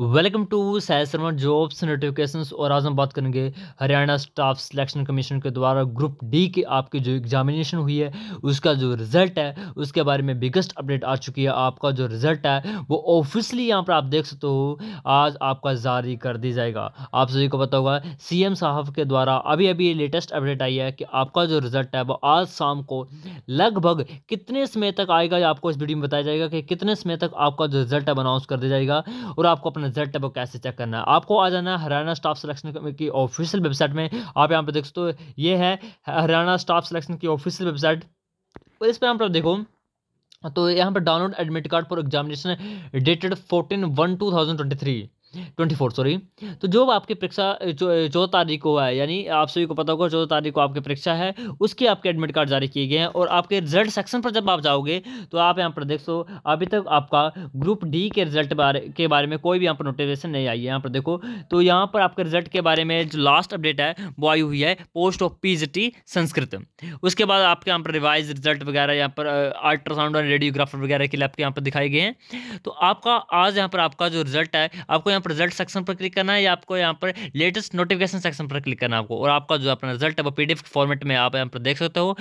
welcome to सैसरवन jobs notifications और आज हम बात करेंगे हरियाणा स्टाफ सिलेक्शन कमीशन के द्वारा ग्रुप डी की आपकी जो एग्जामिनेशन हुई है उसका जो रिज़ल्ट है उसके बारे में बिगेस्ट अपडेट आ चुकी है आपका जो रिज़ल्ट है वो ऑफिशियली यहाँ पर आप देख सकते हो आज आपका जारी कर दी जाएगा आप सभी को पता होगा सी साहब के द्वारा अभी अभी ये लेटेस्ट अपडेट आई है कि आपका जो रिज़ल्ट है वो आज शाम को लगभग कितने समय तक आएगा आपको इस वीडियो में बताया जाएगा कि कितने समय तक आपका जो रिज़ल्ट है अनाउंस कर दिया जाएगा और आपको अपना रिजल्ट है वो कैसे चेक करना है आपको आ जाना है हरियाणा स्टाफ सिलेक्शन की ऑफिशियल वेबसाइट में आप यहाँ पर देख सकते हो ये है हरियाणा स्टाफ सिलेक्शन की ऑफिशियल वेबसाइट और इस पर यहाँ पर देखो तो यहाँ पर download admit card for examination dated fourteen one two thousand twenty three twenty four sorry तो जो आपकी परीक्षा चौदह तारीख को है यानी आप सभी को पता होगा चौदह तारीख को आपकी परीक्षा है उसके आपके एडमिट कार्ड जारी किए गए हैं और आपके रिजल्ट सेक्शन पर जब आप जाओगे तो आप यहाँ पर देख सो अभी तक आपका ग्रुप डी के रिजल्ट बारे के बारे में कोई भी यहाँ पर नोटिफिकेशन नहीं आई है यहाँ पर देखो तो यहाँ पर आपके रिजल्ट के बारे में जो लास्ट अपडेट है वो आई हुई है पोस्ट ऑफ पी संस्कृत उसके बाद आपके यहाँ पर रिवाइज रिजल्ट वगैरह यहाँ पर अल्ट्रासाउंड और रेडियोग्राफर वगैरह के लिए आपके यहाँ पर दिखाए गए हैं तो आपका आज यहाँ पर आपका जो रिजल्ट है आपको यहाँ यहाँ पर रिजल्ट सेक्शन पर क्लिक करना है या आपको यहाँ पर लेटेस्ट नोटिफिकेशन सेक्शन पर क्लिक करना है आपको और आपका जो अपना रिजल्ट है वो पीडीएफ फॉर्मेट में आप यहाँ पर देख सकते हो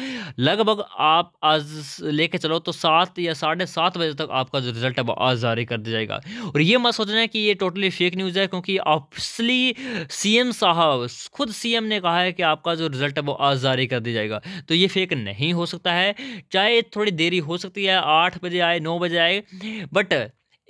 लगभग आप आज लेके चलो तो सात या साढ़े सात बजे तक आपका जो रिजल्ट है वो आज जारी कर दिया जाएगा और ये मत सोचना है कि ये टोटली फेक न्यूज़ है क्योंकि ऑफिसली सी साहब खुद सी ने कहा है कि आपका जो रिजल्ट है वो आज जारी कर दिया जाएगा तो ये फेक नहीं हो सकता है चाहे थोड़ी देरी हो सकती है आठ बजे आए नौ बजे आए बट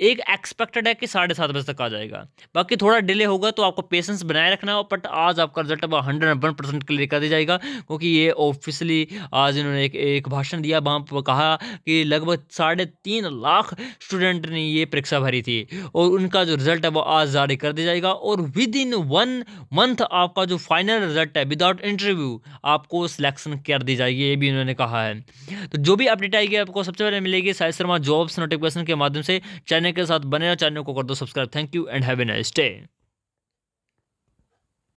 एक एक्सपेक्टेड है कि साढ़े सात बजे तक आ जाएगा बाकी थोड़ा डिले होगा तो आपको पेशेंस बनाए रखना हो बट आज आपका रिजल्ट अब हंड्रेड वन परसेंट क्लियर कर दिया जाएगा क्योंकि ये ऑफिशियली आज इन्होंने एक एक भाषण दिया वहाँ पर कहा कि लगभग साढ़े तीन लाख स्टूडेंट ने ये परीक्षा भरी थी और उनका जो रिजल्ट है वो आज जारी कर दिया जाएगा और विद इन वन मंथ आपका जो फाइनल रिजल्ट है विदाउट इंटरव्यू आपको सिलेक्शन कर दी जाएगी ये भी उन्होंने कहा है तो जो भी अपडेट आएगी आपको सबसे पहले मिलेगी साई शर्मा जॉब्स नोटिफिकेशन के माध्यम से चैनल के साथ बने रहो चैनल को कर दो subscribe thank you and have a nice day